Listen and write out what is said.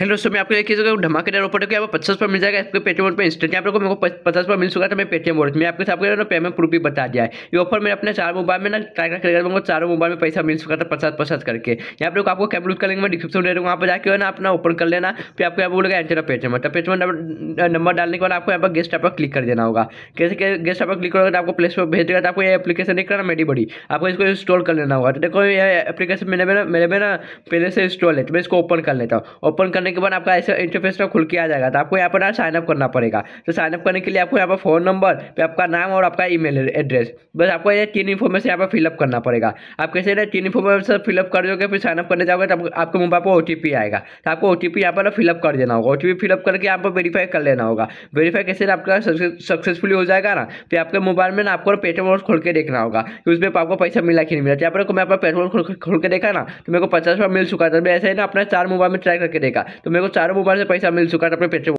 hello दोस्तों मैं आपको एक चीज़ धमाकेदार ऑफर आप आपको पचास पर मिल जाएगा आपके पेटीएम पर इंस्टेंट आप लोगों को मेरे को पचास पर मिल चुका था मैं पेटीएम वॉलेट में आपके साथ ना पेमेंट प्रूफ भी बता दिया है ये ऑफर मैंने अपने चार मोबाइल में ना ट्राई करके मेरे चारों मोबाइल में पैसा मिल चुका था पचास पचास करके यहाँ पर आपको कैब लूज कर लेंगे मैं डिस्क्रिप्शन दे दूँगा वहाँ पर जाकर ना अपना ओपन कर लेना फिर आपको यहाँ बोलेगा एंटर पेटीएम तो पेटीएम नंबर डालने के बाद आपको यहाँ पर गेस्ट आप क्लिक कर देना होगा कैसे गेस्ट आप क्लिक करोगे तो आपको प्लेस पर भेज देगा तो आपको ये एप्लीकेशन नहीं करना मेरी बड़ी आपको इसको इंस्टॉल कर लेना होगा तो देखो ये एप्लीकेशन मैंने मेरे में ना पहले से इंस्टॉल है तो मैं इसको ओपन कर लेता हूँ ओपन करने करने के बाद आपका ऐसा इंटरफेस पर तो खुल के आ जाएगा तो आपको यहाँ पर साइनअप करना पड़ेगा तो साइनअप करने के लिए आपको यहाँ पर फोन नंबर पे आपका नाम और आपका ईमेल एड्रेस बस आपको ये तीन इन्फॉर्मेशन यहाँ पर फिलअप करना पड़ेगा आप कैसे ना तीन इन्फॉर्मेशन फिलअप कर दोगे फिर साइनअप करने जाओगे तो आपके मोबाइल पर ओ आएगा तो आपको ओ टी यहाँ पर फिलअप कर देना होगा ओ टी फिलअप करके यहाँ पर वेरीफाई कर लेना होगा वेरीफाई कैसे आपका सक्सेसफुली हो जाएगा ना फिर आपके मोबाइल में ना आपको पेटम खोल के देखना होगा कि उसमें आपको पैसा मिला कि नहीं मिला यहाँ पर मैं अपना पेटीएम खोल के देखा ना तो मेरे को पचास रुपया मिल चुका था तो मैं ऐसे ही ना अपना चार मोबाइल में ट्राई करके देखा तो मेरे को चारों मोबाइल से पैसा मिल चुका था अपने पेट्रोल